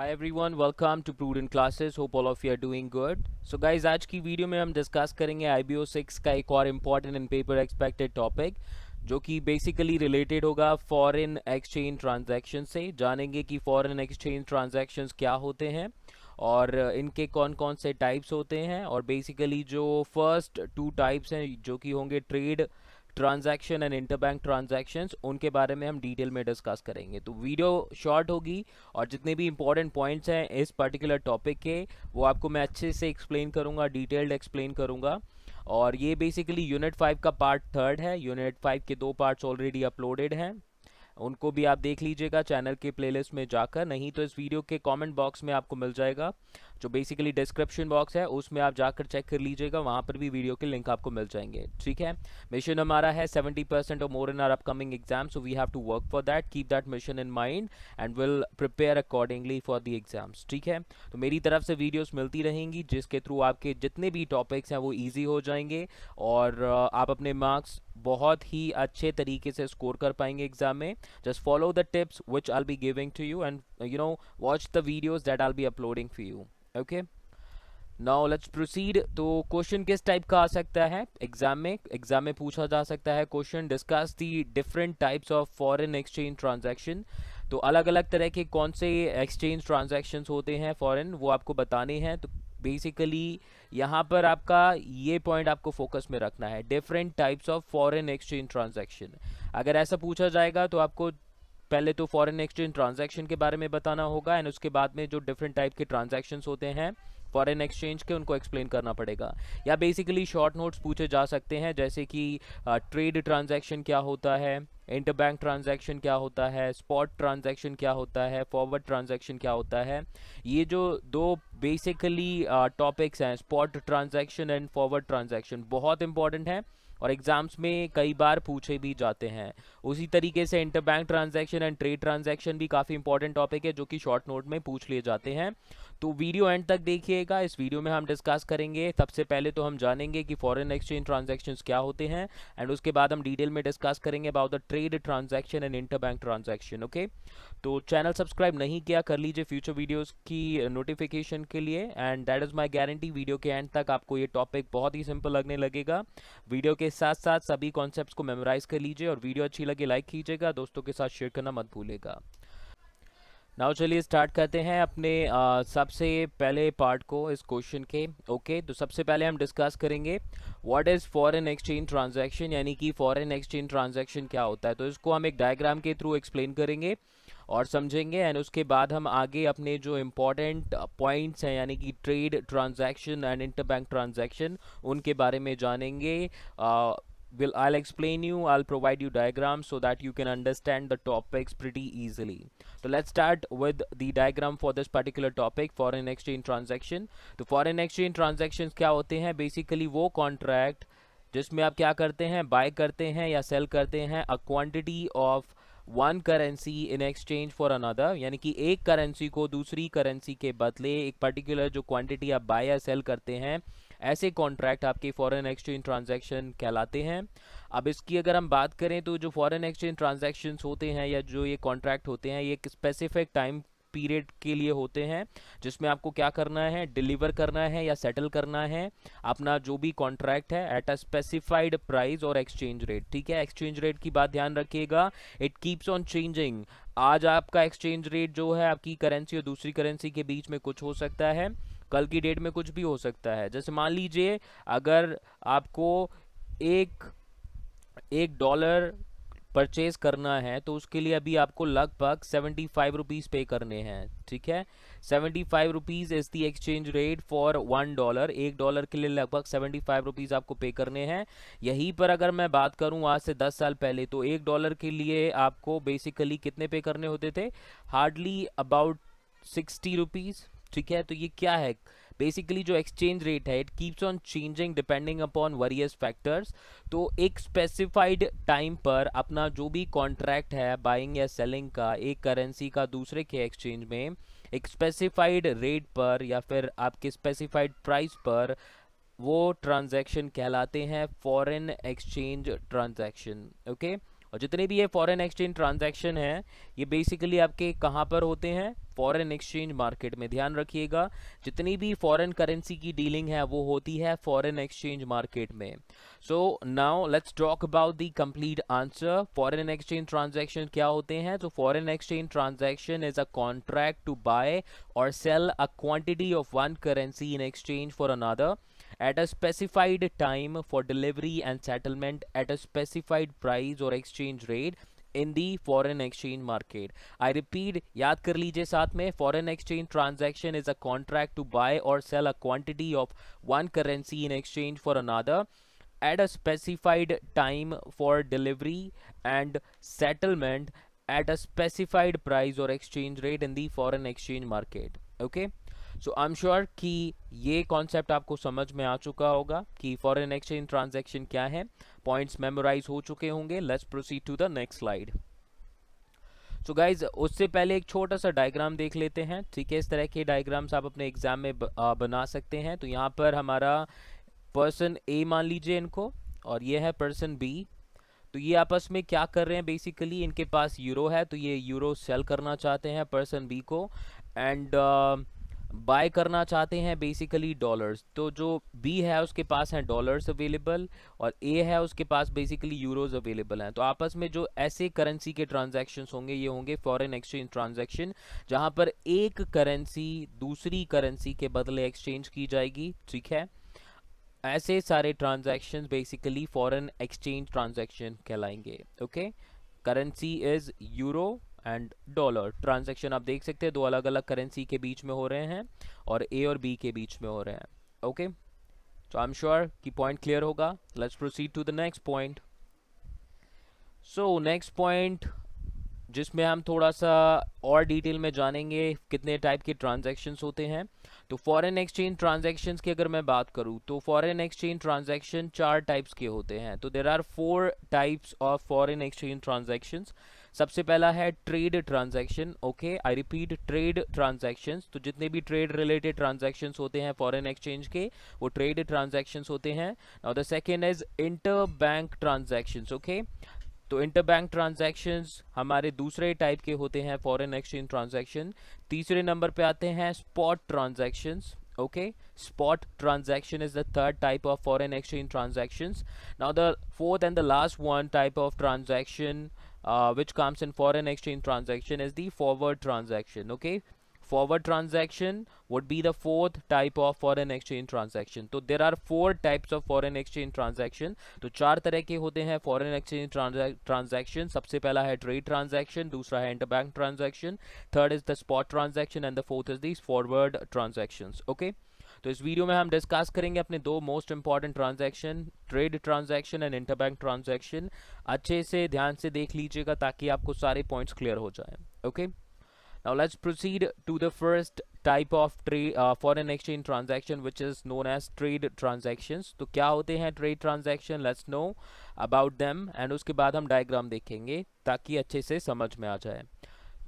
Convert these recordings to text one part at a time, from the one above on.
Hi everyone welcome to Prudent classes hope all of you are doing good so guys आज की video में हम discuss करेंगे IBO six का एक और important in paper expected topic जो कि बेसिकली रिलेटेड होगा फॉरेन एक्सचेंज ट्रांजैक्शन से जानेंगे कि फॉरेन एक्सचेंज ट्रांजेक्शन क्या होते हैं और इनके कौन कौन से टाइप्स होते हैं और बेसिकली जो फर्स्ट टू टाइप्स हैं जो कि होंगे trade transaction and interbank transactions उनके बारे में हम डिटेल में डिस्कस करेंगे तो वीडियो शॉर्ट होगी और जितने भी इंपॉर्टेंट पॉइंट्स हैं इस पर्टिकुलर टॉपिक के वो आपको मैं अच्छे से एक्सप्लेन करूँगा डिटेल्ड एक्सप्लेन करूँगा और ये बेसिकली यूनिट फाइव का पार्ट थर्ड है यूनिट फाइव के दो पार्ट्स ऑलरेडी अपलोडेड हैं उनको भी आप देख लीजिएगा चैनल के प्लेलिस्ट में जाकर नहीं तो इस वीडियो के कमेंट बॉक्स में आपको मिल जाएगा जो बेसिकली डिस्क्रिप्शन बॉक्स है उसमें आप जाकर चेक कर लीजिएगा वहाँ पर भी वीडियो के लिंक आपको मिल जाएंगे ठीक है मिशन हमारा है सेवेंटी परसेंट और more in our upcoming exam so we have to work for that keep that mission in mind and will prepare accordingly for the exams ठीक है तो मेरी तरफ से वीडियोज़ मिलती रहेंगी जिसके थ्रू आपके जितने भी टॉपिक्स हैं वो ईजी हो जाएंगे और आप अपने मार्क्स बहुत ही अच्छे तरीके से स्कोर कर पाएंगे एग्जाम में just follow the tips which I'll be giving to you and you know watch the videos that i'll be uploading for you okay now let's proceed to question kis type ka aa sakta hai exam mein exam mein pucha ja sakta hai question discuss the different types of foreign exchange transaction तो अलग अलग तरह के कौन से exchange transactions होते हैं foreign वो आपको बताने हैं तो बेसिकली यहाँ पर आपका ये पॉइंट आपको फोकस में रखना है different types of foreign exchange transaction अगर ऐसा पूछा जाएगा तो आपको पहले तो फॉरेन एक्सचेंज ट्रांजैक्शन के बारे में बताना होगा एंड उसके बाद में जो डिफरेंट टाइप के ट्रांजैक्शंस होते हैं फॉरेन एक्सचेंज के उनको एक्सप्लेन करना पड़ेगा या बेसिकली शॉर्ट नोट्स पूछे जा सकते हैं जैसे कि ट्रेड ट्रांजैक्शन क्या होता है इंटरबैंक ट्रांजैक्शन क्या होता है स्पॉट ट्रांजैक्शन क्या होता है फॉरवर्ड ट्रांजैक्शन क्या होता है ये जो दो बेसिकली टॉपिक्स हैं spot transaction and forward transaction बहुत इंपॉर्टेंट हैं और एग्जाम्स में कई बार पूछे भी जाते हैं उसी तरीके से interbank transaction and trade transaction भी काफ़ी इंपॉर्टेंट टॉपिक है जो कि शॉर्ट नोट में पूछ लिए जाते हैं तो वीडियो एंड तक देखिएगा इस वीडियो में हम डिस्कस करेंगे सबसे पहले तो हम जानेंगे कि फॉरेन एक्सचेंज ट्रांजेक्शन क्या होते हैं एंड उसके बाद हम डिटेल में डिस्कस करेंगे about the trade transaction and inter bank transaction okay तो चैनल सब्सक्राइब नहीं किया कर लीजिए फ्यूचर वीडियोज़ की नोटिफिकेशन के लिए and that is my guarantee video के एंड तक आपको ये टॉपिक बहुत ही सिंपल लगने लगेगा वीडियो के साथ साथ सभी कॉन्सेप्ट को मेमोराइज कर लीजिए और वीडियो अच्छी लगे लाइक कीजिएगा दोस्तों के साथ शेयर करना मत भूलेगा नाउ चलिए स्टार्ट करते हैं अपने आ, सबसे पहले पार्ट को इस क्वेश्चन के ओके okay, तो सबसे पहले हम डिस्कस करेंगे what is foreign exchange transaction यानी कि फॉरेन एक्सचेंज ट्रांजैक्शन क्या होता है तो इसको हम एक डायग्राम के थ्रू एक्सप्लेन करेंगे और समझेंगे एंड उसके बाद हम आगे अपने जो इम्पॉर्टेंट पॉइंट्स हैं यानी कि trade transaction and interbank bank transaction उनके बारे में जानेंगे will I explain you I provide you diagram so that you can understand the topics pretty easily तो let start with the diagram for this particular topic foreign exchange transaction तो foreign exchange transaction क्या होते हैं basically वो contract जिसमें आप क्या करते हैं बाय करते हैं या सेल करते हैं a quantity of one currency in exchange for another यानी कि एक करेंसी को दूसरी करेंसी के बदले एक पर्टिकुलर जो क्वांटिटी आप बाय या सेल करते हैं ऐसे कॉन्ट्रैक्ट आपके फॉरेन एक्सचेंज ट्रांजैक्शन कहलाते हैं अब इसकी अगर हम बात करें तो जो फॉरेन एक्सचेंज ट्रांजैक्शंस होते हैं या जो ये कॉन्ट्रैक्ट होते हैं ये एक स्पेसिफिक टाइम पीरियड के लिए होते हैं जिसमें आपको क्या करना है डिलीवर करना है या सेटल करना है अपना जो भी कॉन्ट्रैक्ट है एट अ स्पेसिफाइड प्राइस और एक्सचेंज रेट ठीक है एक्सचेंज रेट की बात ध्यान रखिएगा इट कीप्स ऑन चेंजिंग आज आपका एक्सचेंज रेट जो है आपकी करेंसी और दूसरी करेंसी के बीच में कुछ हो सकता है कल की डेट में कुछ भी हो सकता है जैसे मान लीजिए अगर आपको एक एक डॉलर परचेज करना है तो उसके लिए अभी आपको लगभग सेवेंटी फाइव रुपीज़ पे करने हैं ठीक है seventy five rupees is the exchange rate for one dollar एक डॉलर के लिए लगभग सेवेंटी फाइव रुपीज़ आपको पे करने हैं यहीं पर अगर मैं बात करूं आज से दस साल पहले तो एक डॉलर के लिए आपको बेसिकली कितने पे करने होते थे हार्डली अबाउट सिक्सटी रुपीज़ ठीक है तो ये क्या है बेसिकली जो एक्सचेंज रेट है it keeps on changing depending upon various factors तो एक स्पेसिफाइड टाइम पर अपना जो भी कॉन्ट्रैक्ट है बाइंग या सेलिंग का एक करेंसी का दूसरे के एक्सचेंज में एक स्पेसिफाइड रेट पर या फिर आपके स्पेसिफाइड प्राइस पर वो ट्रांजैक्शन कहलाते हैं फॉरेन एक्सचेंज ट्रांजैक्शन ओके और जितने भी ये फॉरेन एक्सचेंज ट्रांजैक्शन हैं ये बेसिकली आपके कहाँ पर होते हैं फॉरेन एक्सचेंज मार्केट में ध्यान रखिएगा जितनी भी फॉरेन करेंसी की डीलिंग है वो होती है फॉरेन एक्सचेंज मार्केट में so now let's talk about the complete answer foreign exchange transaction क्या होते हैं तो foreign exchange transaction is a contract to buy और sell a quantity of one currency in exchange for another at a specified time for delivery and settlement at a specified price और exchange rate in the foreign exchange market I repeat याद कर लीजिए साथ में foreign exchange transaction is a contract to buy और sell a quantity of one currency in exchange for another at a specified time for delivery and settlement at a specified price और exchange rate in the foreign exchange market okay so I am sure कि ये concept आपको समझ में आ चुका होगा कि foreign exchange transaction क्या है पॉइंट्स मेमोराइज हो चुके होंगे let's proceed to the next slide so guys उससे पहले एक छोटा सा डायग्राम देख लेते हैं ठीक है इस तरह के डायग्राम्स आप अपने एग्जाम में बना सकते हैं तो यहाँ पर हमारा पर्सन ए मान लीजिए इनको और ये है पर्सन बी तो ये आपस में क्या कर रहे हैं बेसिकली इनके पास यूरो है तो ये यूरो सेल करना चाहते हैं पर्सन बी को एंड uh, बाय करना चाहते हैं बेसिकली डॉलर्स तो जो बी है उसके पास हैं डॉलर्स अवेलेबल और ए है उसके पास बेसिकली यूरोज अवेलेबल हैं तो आपस में जो ऐसे करेंसी के ट्रांजेक्शन होंगे ये होंगे फॉरेन एक्सचेंज ट्रांजैक्शन जहां पर एक करेंसी दूसरी करेंसी के बदले एक्सचेंज की जाएगी ठीक है ऐसे सारे transaction basically foreign exchange transaction कहलाएंगे okay currency is euro and dollar transaction आप देख सकते हैं दो अलग अलग करेंसी के बीच में हो रहे हैं और ए और बी के बीच में हो रहे हैं ओके तो आई एम श्योर कि पॉइंट क्लियर होगा let's proceed to the next point so next point जिसमें हम थोड़ा सा और डिटेल में जानेंगे कितने टाइप के ट्रांजैक्शंस होते हैं तो फॉरेन एक्सचेंज ट्रांजैक्शंस की अगर मैं बात करूँ तो फॉरेन एक्सचेंज ट्रांजेक्शन चार टाइप्स के होते हैं तो there are four types of foreign exchange transactions सबसे पहला है trade transaction okay I repeat trade transactions तो जितने भी ट्रेड रिलेटेड ट्रांजैक्शंस होते हैं फॉरेन एक्सचेंज के वो ट्रेड ट्रांजैक्शंस होते हैं और the second is inter bank transactions okay तो इंटर बैंक ट्रांजैक्शंस हमारे दूसरे टाइप के होते हैं फॉरन एक्सचेंज ट्रांजेक्शन तीसरे नंबर पर आते हैं spot transactions okay spot transaction is the third type of foreign exchange transaction now the fourth and the last one type of transaction uh, which comes in foreign exchange transaction is the forward transaction okay forward transaction would be the fourth type of foreign exchange transaction So there are four types of foreign exchange transaction to चार तरह के होते हैं foreign exchange transaction सबसे पहला है trade transaction दूसरा है interbank transaction third is the spot transaction and the fourth is these forward transactions okay तो इस वीडियो में हम डिस्कस करेंगे अपने दो most important transaction trade transaction and interbank transaction अच्छे से ध्यान से देख लीजिएगा ताकि आपको सारे पॉइंट्स क्लियर हो जाए okay now let's proceed to the first type of trade foreign exchange transaction which is known as trade transaction तो क्या होते हैं trade transaction let's know about them and उसके बाद हम डायग्राम देखेंगे ताकि अच्छे से समझ में आ जाए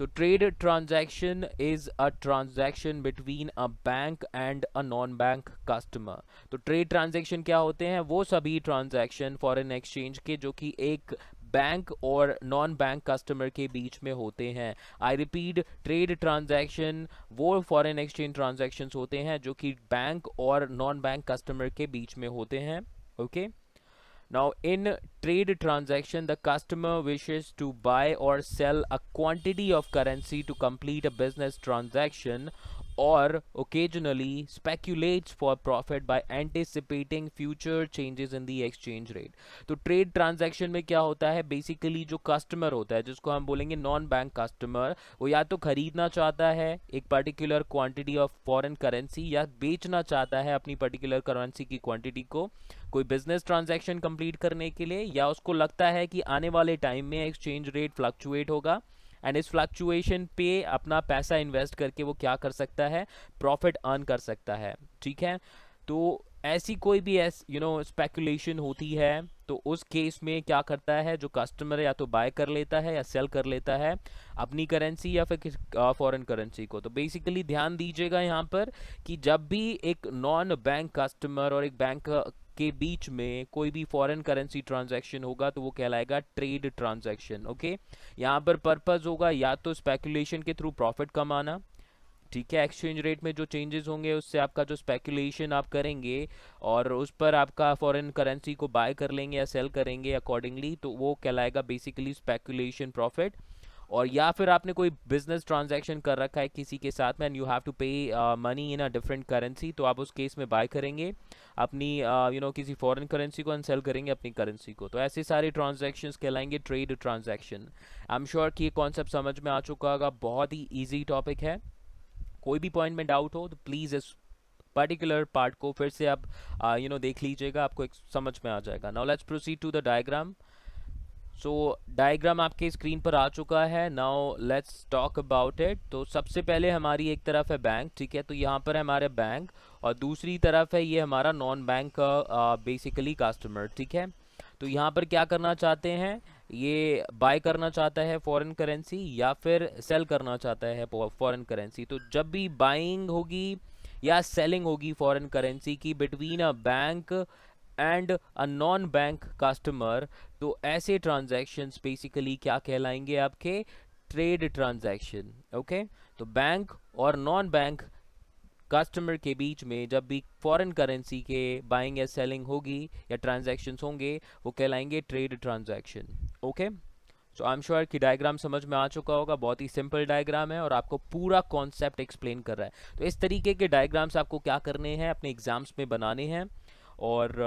तो trade transaction is a transaction between a bank and a non bank customer तो ट्रेड ट्रांजैक्शन क्या होते हैं वो सभी ट्रांजैक्शन फॉरेन एक्सचेंज के जो कि एक बैंक और नॉन बैंक कस्टमर के बीच में होते हैं आई रिपीट ट्रेड ट्रांजैक्शन वो फॉरेन एक्सचेंज ट्रांजैक्शंस होते हैं जो कि बैंक और नॉन बैंक कस्टमर के बीच में होते हैं okay okay? now in trade transaction the customer wishes to buy or sell a quantity of currency to complete a business transaction or occasionally speculates for profit by anticipating future changes in the exchange rate. तो trade transaction में क्या होता है basically जो customer होता है जिसको हम बोलेंगे non bank customer वो या तो खरीदना चाहता है एक particular quantity of foreign currency या बेचना चाहता है अपनी particular currency की quantity को कोई बिजनेस ट्रांजैक्शन कंप्लीट करने के लिए या उसको लगता है कि आने वाले टाइम में एक्सचेंज रेट फ्लक्चुएट होगा एंड इस फ्लक्चुएशन पे अपना पैसा इन्वेस्ट करके वो क्या कर सकता है प्रॉफिट अर्न कर सकता है ठीक है तो ऐसी कोई भी ऐस यू नो स्पेकुलेशन होती है तो उस केस में क्या करता है जो कस्टमर या तो बाय कर लेता है या सेल कर लेता है अपनी करेंसी या फिर फॉरेन करेंसी को तो बेसिकली ध्यान दीजिएगा यहाँ पर कि जब भी एक नॉन बैंक कस्टमर और एक बैंक के बीच में कोई भी फॉरेन करेंसी ट्रांजैक्शन होगा तो वो कहलाएगा ट्रेड ट्रांजैक्शन ओके यहाँ पर पर्पज़ होगा या तो स्पेकुलेशन के थ्रू प्रॉफिट कमाना ठीक है एक्सचेंज रेट में जो चेंजेस होंगे उससे आपका जो स्पेकुलेशन आप करेंगे और उस पर आपका फॉरेन करेंसी को बाय कर लेंगे या सेल करेंगे अकॉर्डिंगली तो वो कहलाएगा बेसिकली स्पेकुलेशन प्रॉफिट और या फिर आपने कोई बिजनेस ट्रांजैक्शन कर रखा है किसी के साथ में and you have to pay money in a different currency तो आप उस केस में बाय करेंगे अपनी you uh, know you know, किसी फॉरेन करेंसी को एंड सेल करेंगे अपनी करेंसी को तो ऐसे सारे ट्रांजेक्शन कहलाएंगे trade transaction I am sure कि ये कॉन्सेप्ट समझ में आ चुका होगा बहुत ही ईजी टॉपिक है कोई भी पॉइंट में डाउट हो तो प्लीज़ इस पर्टिकुलर पार्ट को फिर से आप you uh, know you know, देख लीजिएगा आपको एक समझ में आ जाएगा now let's proceed to the diagram so diagram आपके स्क्रीन पर आ चुका है now let's talk about it तो सबसे पहले हमारी एक तरफ है बैंक ठीक है तो यहाँ पर है हमारे बैंक और दूसरी तरफ है ये हमारा नॉन बैंक बेसिकली कस्टमर ठीक है तो यहाँ पर क्या करना चाहते हैं ये बाय करना चाहता है फॉरेन करेंसी या फिर सेल करना चाहता है फॉरेन करेंसी तो जब भी बाइंग होगी या सेलिंग होगी फॉरेन करेंसी की between a bank and a non bank customer तो ऐसे ट्रांजेक्शन बेसिकली क्या कहलाएंगे आपके ट्रेड ट्रांजेक्शन ओके तो बैंक और नॉन बैंक कस्टमर के बीच में जब भी फॉरेन करेंसी के बाइंग या सेलिंग होगी या ट्रांजेक्शन्स होंगे वो कहलाएंगे trade transaction okay so I am sure कि डायग्राम समझ में आ चुका होगा बहुत ही सिंपल डायग्राम है और आपको पूरा कॉन्सेप्ट एक्सप्लेन कर रहा है तो इस तरीके के डायग्राम्स आपको क्या करने हैं अपने एग्जाम्स में बनाने हैं और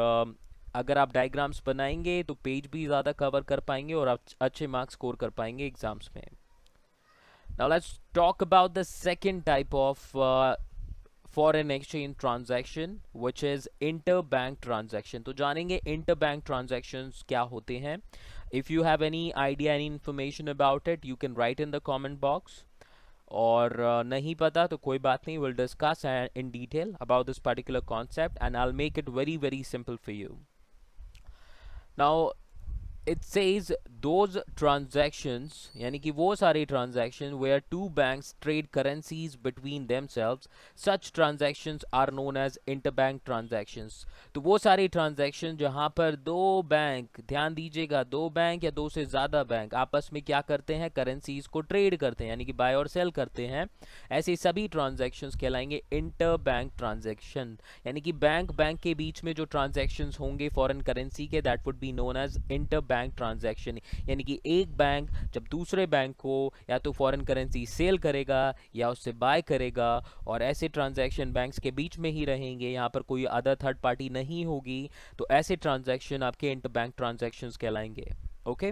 अगर आप डायग्राम्स बनाएंगे तो पेज भी ज़्यादा कवर कर पाएंगे और आप अच्छे मार्क्स स्कोर कर पाएंगे एग्जाम्स में now let's talk about the second type of foreign exchange transaction which is inter bank transaction तो जानेंगे इंटर बैंक ट्रांजेक्शन क्या होते हैं if you have any idea any information about it you can write in the comment box और नहीं पता तो कोई बात नहीं will discuss in detail about this particular concept and I make it very very simple for you now it says those transactions यानी कि वो सारी transaction where two banks trade currencies between themselves such transactions are known as interbank transactions तो वो सारी transaction जहाँ पर दो बैंक ध्यान दीजिएगा दो बैंक या दो से ज़्यादा बैंक आपस में क्या करते हैं currencies को trade करते हैं यानी कि buy और sell करते हैं ऐसे सभी transactions कहलाएंगे interbank transaction यानी कि बैंक बैंक के बीच में जो transactions होंगे foreign currency के that would be known as interbank bank transaction यानी कि एक बैंक जब दूसरे बैंक को या तो फॉरेन करेंसी सेल करेगा या उससे बाय करेगा और ऐसे ट्रांजैक्शन बैंक्स के बीच में ही रहेंगे यहाँ पर कोई अदर थर्ड पार्टी नहीं होगी तो ऐसे ट्रांजेक्शन आपके इंटर बैंक ट्रांजेक्शन कहलाएंगे ओके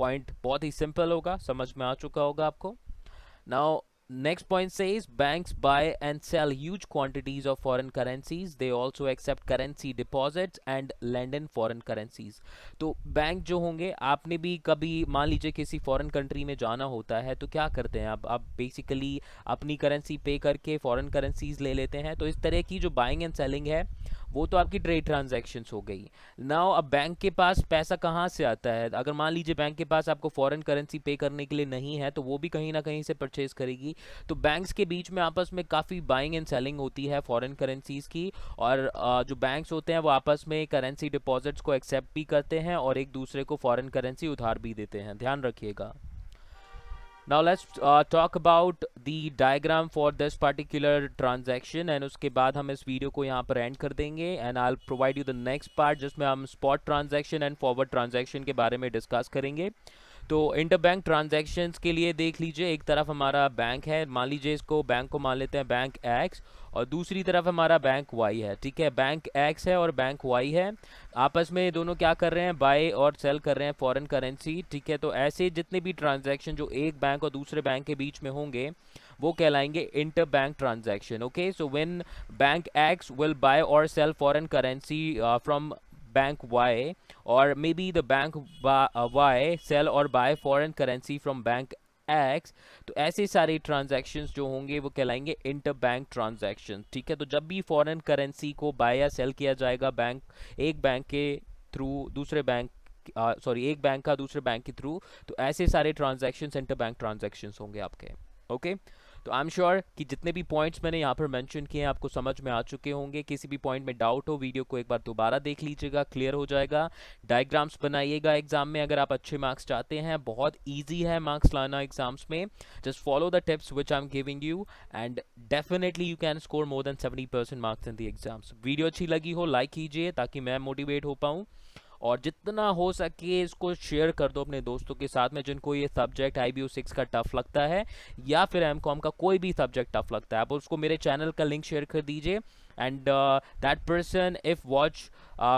पॉइंट बहुत ही सिंपल होगा समझ में आ चुका होगा आपको now Next point says banks buy and sell huge quantities of foreign currencies. They also accept currency deposits and lend in foreign currencies. तो बैंक जो होंगे आपने भी कभी मान लीजिए किसी फॉरेन कंट्री में जाना होता है तो क्या करते हैं आप आप बेसिकली अपनी करेंसी पे करके फॉरेन करेंसीज ले लेते हैं तो इस तरह की जो बाइंग एंड सेलिंग है वो तो आपकी ट्रेड ट्रांजेक्शन हो गई नाउ अब बैंक के पास पैसा कहाँ से आता है अगर मान लीजिए बैंक के पास आपको फॉरेन करेंसी पे करने के लिए नहीं है तो वो भी कहीं ना कहीं से परचेज करेगी तो बैंक्स के बीच में आपस में काफ़ी बाइंग एंड सेलिंग होती है फॉरेन करेंसीज़ की और जो बैंक्स होते हैं वो आपस में करेंसी डिपॉजिट्स को एक्सेप्ट भी करते हैं और एक दूसरे को फॉरन करेंसी उधार भी देते हैं ध्यान रखिएगा now let's uh, talk about the diagram for this particular transaction and उसके बाद हम इस वीडियो को यहाँ पर एंड कर देंगे and I provide you the next part जिसमें हम spot transaction and forward transaction के बारे में डिस्कस करेंगे तो इंटर बैंक ट्रांजेक्शन के लिए देख लीजिए एक तरफ हमारा बैंक है मान लीजिए इसको बैंक को मान लेते हैं बैंक एक्स और दूसरी तरफ हमारा बैंक वाई है ठीक है बैंक एक्स है और बैंक वाई है आपस में दोनों क्या कर रहे हैं बाय और सेल कर रहे हैं फॉरेन करेंसी ठीक है तो ऐसे जितने भी ट्रांजैक्शन जो एक बैंक और दूसरे बैंक के बीच में होंगे वो कहलाएंगे inter bank transaction okay so when bank X will buy और sell foreign currency from bank Y or may be the bank Y sell or buy foreign currency from bank X तो ऐसे सारे ट्रांजैक्शन जो होंगे वो कहलाएंगे inter bank transaction ठीक है तो जब भी फॉरेन करेंसी को बाय या सेल किया जाएगा बैंक एक बैंक के थ्रू दूसरे बैंक सॉरी एक बैंक का दूसरे बैंक के थ्रू तो ऐसे सारे ट्रांजैक्शंस इंटर बैंक ट्रांजैक्शंस होंगे आपके ओके okay? तो आई एम श्योर कि जितने भी पॉइंट्स मैंने यहाँ पर मैंशन किए हैं आपको समझ में आ चुके होंगे किसी भी पॉइंट में डाउट हो वीडियो को एक बार दोबारा देख लीजिएगा क्लियर हो जाएगा डायग्राम्स बनाइएगा एग्जाम में अगर आप अच्छे मार्क्स चाहते हैं बहुत ईजी है मार्क्स लाना एग्जाम्स में just follow the tips which I am giving you and definitely you can score more than seventy marks in the exams video अच्छी लगी हो लाइक कीजिए ताकि मैं मोटिवेट हो पाऊँ और जितना हो सके इसको शेयर कर दो अपने दोस्तों के साथ में जिनको ये subject I B O six का टफ लगता है या फिर एम कॉम का कोई भी सब्जेक्ट टफ लगता है आप उसको मेरे चैनल का लिंक शेयर कर दीजिए and that person if watch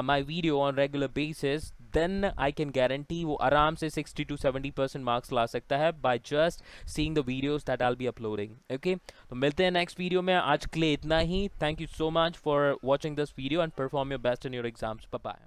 my video on regular basis then I can guarantee वो आराम से sixty to seventy percent marks ला सकता है by just seeing the videos that I'll be uploading okay तो मिलते हैं नेक्स्ट वीडियो में आज के लिए इतना ही thank you so much for watching this video and perform your best in your exams papa